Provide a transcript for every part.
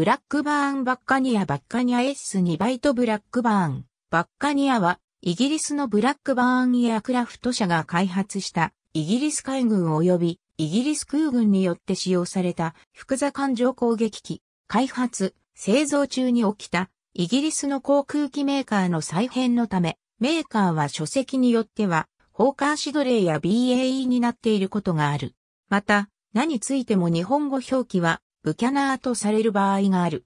ブラックバーン・バッカニア・バッカニア S2 バイトブラックバーン・バッカニアは、イギリスのブラックバーンエアクラフト社が開発した、イギリス海軍及びイギリス空軍によって使用された、複座艦上攻撃機、開発、製造中に起きた、イギリスの航空機メーカーの再編のため、メーカーは書籍によっては、ホーカーシドレイや BAE になっていることがある。また、何ついても日本語表記はブキャナーとされる場合がある。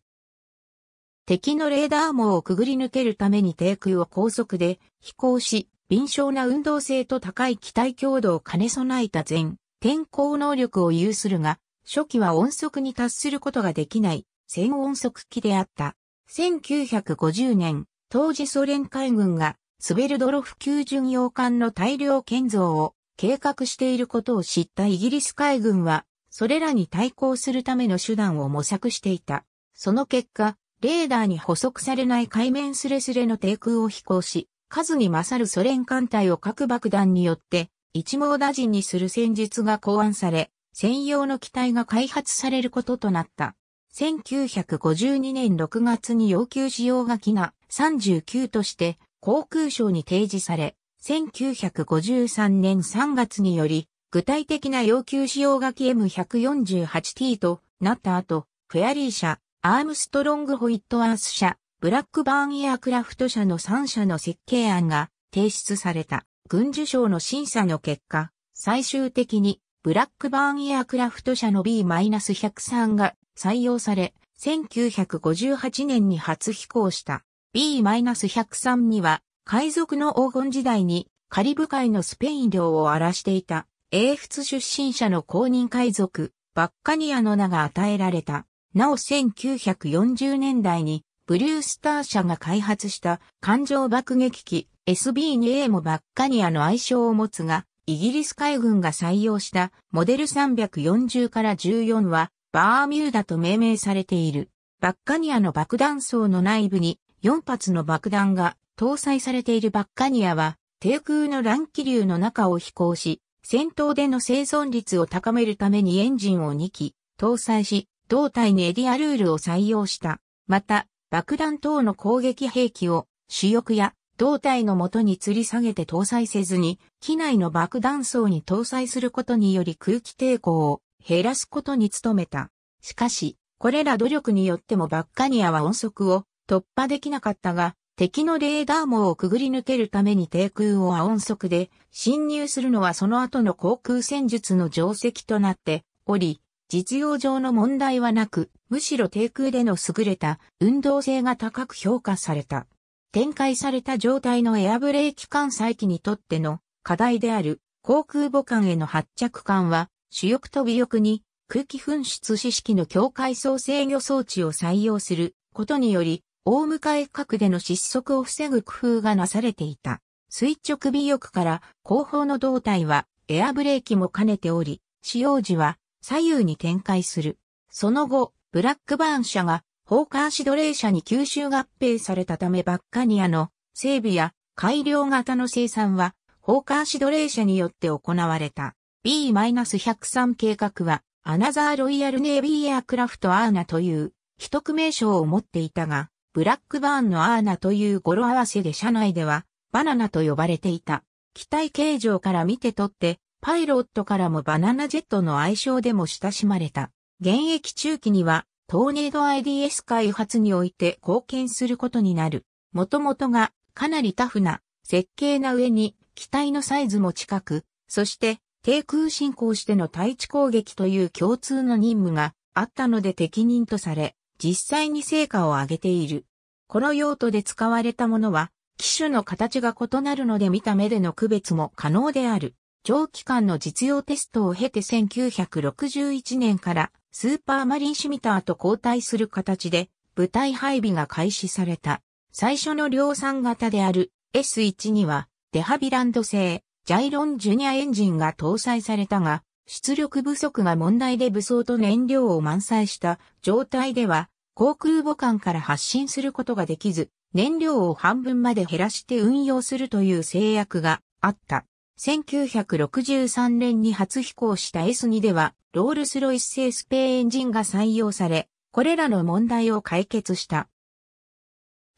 敵のレーダー網をくぐり抜けるために低空を高速で飛行し、敏捷な運動性と高い機体強度を兼ね備えた全天候能力を有するが、初期は音速に達することができない用音速機であった。1950年、当時ソ連海軍がスベルドロフ級巡洋艦の大量建造を計画していることを知ったイギリス海軍はそれらに対抗するための手段を模索していた。その結果、レーダーに捕捉されない海面すれすれの低空を飛行し、数に勝るソ連艦隊を核爆弾によって一網打尽にする戦術が考案され、専用の機体が開発されることとなった。1952年6月に要求使用が機が39として航空省に提示され、1953年3月により具体的な要求仕様がき m 1 4 8 t となった後、フェアリー社、アームストロングホイットアース社、ブラックバーンエアクラフト社の3社の設計案が提出された軍需省の審査の結果、最終的にブラックバーンエアクラフト社の B-103 が採用され、1958年に初飛行した B-103 には海賊の黄金時代にカリブ海のスペイン領を荒らしていた英仏出身者の公認海賊、バッカニアの名が与えられた。なお1940年代に、ブリュースター社が開発した艦上爆撃機 SB2A もバッカニアの愛称を持つが、イギリス海軍が採用したモデル340から14はバーミューダと命名されている。バッカニアの爆弾層の内部に4発の爆弾が搭載されているバッカニアは低空の乱気流の中を飛行し、戦闘での生存率を高めるためにエンジンを2機搭載し、胴体にエディアルールを採用した。また、爆弾等の攻撃兵器を主翼や胴体の元に吊り下げて搭載せずに、機内の爆弾層に搭載することにより空気抵抗を減らすことに努めた。しかし、これら努力によってもバッカニアは音速を突破できなかったが、敵のレーダー網をくぐり抜けるために低空を亜音速で侵入するのはその後の航空戦術の定石となっており、実用上の問題はなく、むしろ低空での優れた運動性が高く評価された。展開された状態のエアブレーキ艦載機にとっての課題である航空母艦への発着艦は主翼と尾翼に空気噴出指式の境界層制御装置を採用することにより大向えい角での失速を防ぐ工夫がなされていた。垂直尾翼から後方の胴体はエアブレーキも兼ねており、使用時は左右に展開する。その後、ブラックバーン社がーシド奴隷車に吸収合併されたためバッカニアの整備や改良型の生産はーシド奴隷車によって行われた。B-103 計画はアナザーロイヤルネービーエアクラフトアーナという秘匿名称を持っていたが、ブラックバーンのアーナという語呂合わせで車内ではバナナと呼ばれていた。機体形状から見て取って、パイロットからもバナナジェットの愛称でも親しまれた。現役中期には、トーネード IDS 開発において貢献することになる。もともとがかなりタフな設計な上に機体のサイズも近く、そして低空進行しての対地攻撃という共通の任務があったので適任とされ、実際に成果を上げている。この用途で使われたものは、機種の形が異なるので見た目での区別も可能である。長期間の実用テストを経て1961年からスーパーマリンシミターと交代する形で部隊配備が開始された。最初の量産型である S1 にはデハビランド製ジャイロンジュニアエンジンが搭載されたが出力不足が問題で武装と燃料を満載した状態では航空母艦から発進することができず、燃料を半分まで減らして運用するという制約があった。1963年に初飛行した S2 では、ロールスロイス製スペーエンジンが採用され、これらの問題を解決した。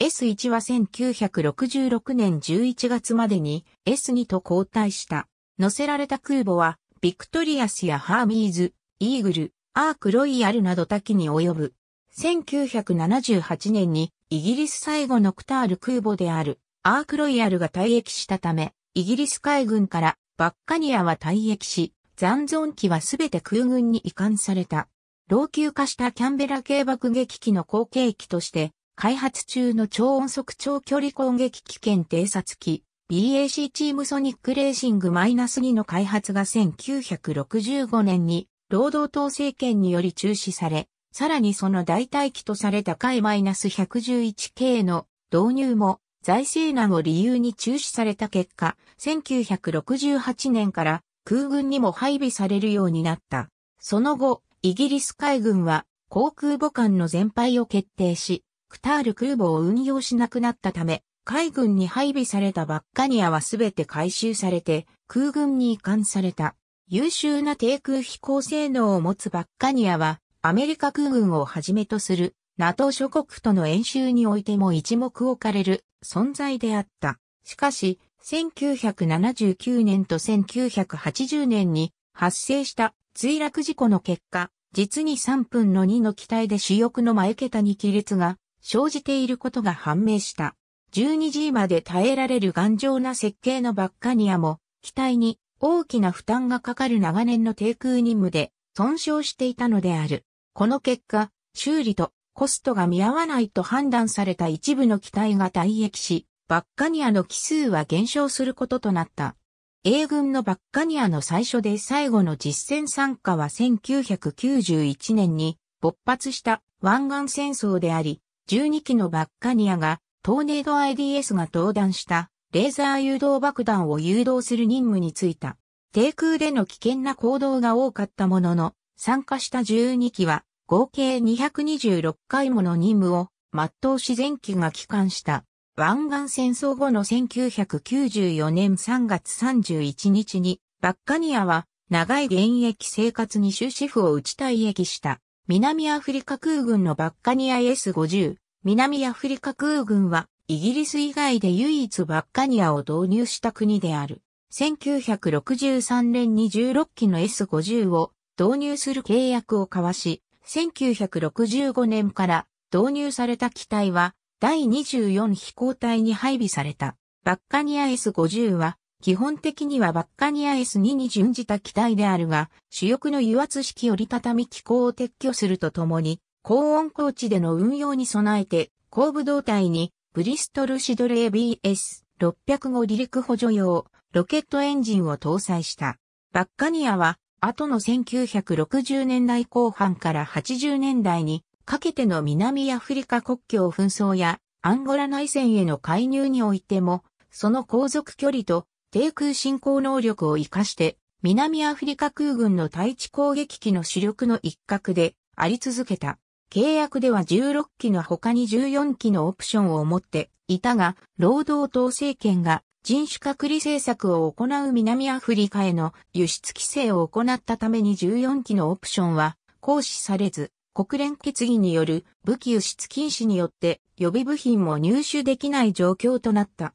S1 は1966年11月までに S2 と交代した。乗せられた空母は、ビクトリアスやハーミーズ、イーグル、アークロイヤルなど多岐に及ぶ1978年にイギリス最後のクタール空母であるアークロイヤルが退役したため、イギリス海軍からバッカニアは退役し、残存機はすべて空軍に移管された。老朽化したキャンベラ系爆撃機の後継機として、開発中の超音速長距離攻撃機兼偵察機、BAC チームソニックレーシング -2 の開発が1965年に、労働党政権により中止され、さらにその代替機とされた解 -111K の導入も財政難を理由に中止された結果、1968年から空軍にも配備されるようになった。その後、イギリス海軍は航空母艦の全廃を決定し、クタール空母を運用しなくなったため、海軍に配備されたバッカニアはすべて回収されて空軍に移管された。優秀な低空飛行性能を持つバッカニアはアメリカ空軍をはじめとする NATO 諸国との演習においても一目置かれる存在であった。しかし、1979年と1980年に発生した墜落事故の結果、実に3分の2の機体で主翼の前桁に亀裂が生じていることが判明した。12G まで耐えられる頑丈な設計のバッカニアも、機体に大きな負担がかかる長年の低空任務で損傷していたのである。この結果、修理とコストが見合わないと判断された一部の機体が退役し、バッカニアの機数は減少することとなった。英軍のバッカニアの最初で最後の実戦参加は1991年に勃発した湾岸戦争であり、12機のバッカニアがトーネード IDS が登壇したレーザー誘導爆弾を誘導する任務に就いた。低空での危険な行動が多かったものの、参加した12機は合計226回もの任務を全う自然機が帰還した。湾岸戦争後の1994年3月31日にバッカニアは長い現役生活に終止符を打ち退役した。南アフリカ空軍のバッカニア S50。南アフリカ空軍はイギリス以外で唯一バッカニアを導入した国である。1963年に16機の S50 を導入する契約を交わし、1965年から導入された機体は第24飛行隊に配備された。バッカニア S50 は基本的にはバッカニア S2 に準じた機体であるが、主翼の油圧式折りたたみ機構を撤去するとともに、高温高地での運用に備えて、後部胴体にブリストルシドレー b s 6 0 5離陸補助用ロケットエンジンを搭載した。バッカニアは後の1960年代後半から80年代にかけての南アフリカ国境紛争やアンゴラ内戦への介入においても、その航続距離と低空進行能力を活かして、南アフリカ空軍の対地攻撃機の主力の一角であり続けた。契約では16機の他に14機のオプションを持っていたが、労働党政権が人種隔離政策を行う南アフリカへの輸出規制を行ったために14機のオプションは行使されず、国連決議による武器輸出禁止によって予備部品も入手できない状況となった。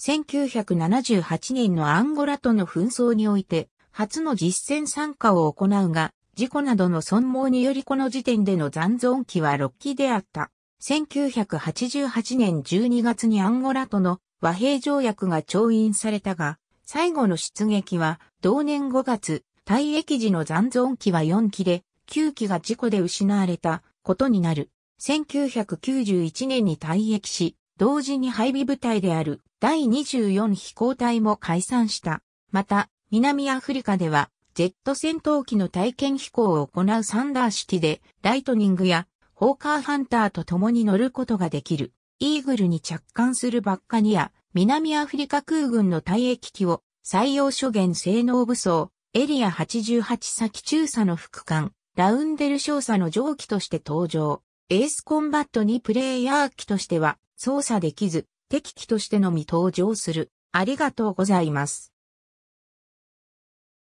1978年のアンゴラとの紛争において初の実戦参加を行うが、事故などの損耗によりこの時点での残存期は6機であった。1988年12月にアンゴラとの和平条約が調印されたが、最後の出撃は同年5月、退役時の残存機は4機で、9機が事故で失われたことになる。1991年に退役し、同時に配備部隊である第24飛行隊も解散した。また、南アフリカでは、ジェット戦闘機の体験飛行を行うサンダーシティで、ライトニングやホーカーハンターと共に乗ることができる。イーグルに着艦するバッカニア、南アフリカ空軍の退役機を採用諸元性能武装、エリア88先中佐の副艦、ラウンデル少佐の上気として登場。エースコンバットにプレイヤー機としては操作できず、敵機としてのみ登場する。ありがとうございます。